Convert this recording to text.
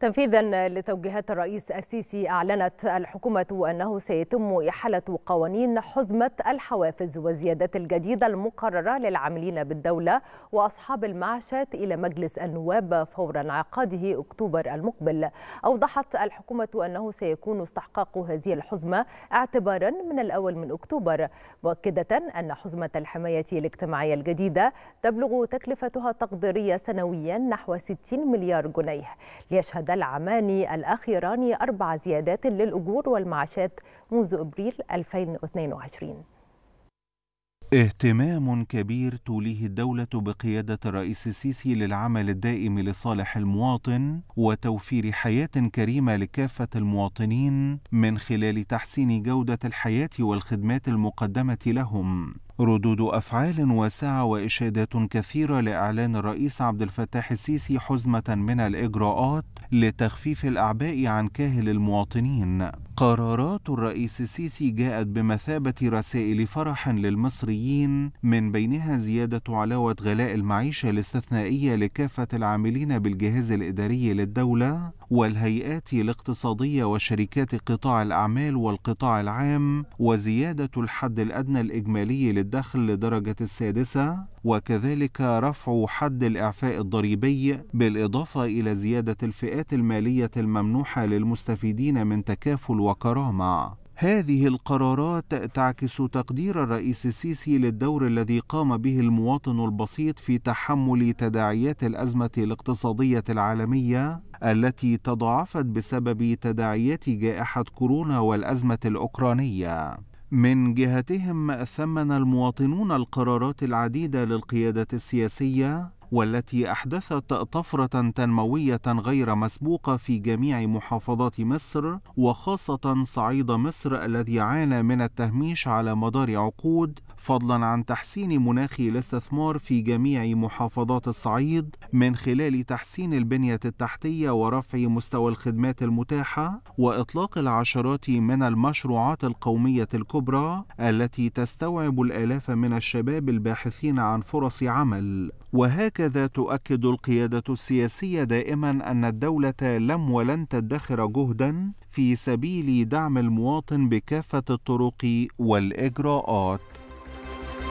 تنفيذا لتوجيهات الرئيس السيسي أعلنت الحكومة أنه سيتم إحالة قوانين حزمة الحوافز والزيادات الجديدة المقررة للعاملين بالدولة وأصحاب المعاشات إلى مجلس النواب فور انعقاده أكتوبر المقبل أوضحت الحكومة أنه سيكون استحقاق هذه الحزمة اعتبارا من الأول من أكتوبر مؤكدة أن حزمة الحماية الاجتماعية الجديدة تبلغ تكلفتها التقديرية سنويا نحو 60 مليار جنيه ليشهد أكد العمان الأخيران أربع زيادات للأجور والمعاشات منذ أبريل 2022 اهتمام كبير توليه الدولة بقيادة الرئيس السيسي للعمل الدائم لصالح المواطن وتوفير حياة كريمة لكافة المواطنين من خلال تحسين جودة الحياة والخدمات المقدمة لهم ردود أفعال واسعة وإشادات كثيرة لإعلان الرئيس عبد الفتاح السيسي حزمة من الإجراءات لتخفيف الأعباء عن كاهل المواطنين. قرارات الرئيس السيسي جاءت بمثابة رسائل فرح للمصريين من بينها زيادة علاوة غلاء المعيشة الاستثنائية لكافة العاملين بالجهاز الإداري للدولة والهيئات الاقتصادية وشركات قطاع الأعمال والقطاع العام وزيادة الحد الأدنى الإجمالي للدخل لدرجة السادسة وكذلك رفع حد الإعفاء الضريبي بالإضافة إلى زيادة الفئات المالية الممنوحة للمستفيدين من تكافل وكرامة هذه القرارات تعكس تقدير الرئيس السيسي للدور الذي قام به المواطن البسيط في تحمل تداعيات الازمه الاقتصاديه العالميه التي تضاعفت بسبب تداعيات جائحه كورونا والازمه الاوكرانيه من جهتهم ثمن المواطنون القرارات العديده للقياده السياسيه والتي أحدثت طفرة تنموية غير مسبوقة في جميع محافظات مصر وخاصة صعيد مصر الذي عانى من التهميش على مدار عقود فضلا عن تحسين مناخ الاستثمار في جميع محافظات الصعيد من خلال تحسين البنية التحتية ورفع مستوى الخدمات المتاحة وإطلاق العشرات من المشروعات القومية الكبرى التي تستوعب الآلاف من الشباب الباحثين عن فرص عمل وهكذا هكذا تؤكد القيادة السياسية دائما أن الدولة لم ولن تدخر جهدا في سبيل دعم المواطن بكافة الطرق والإجراءات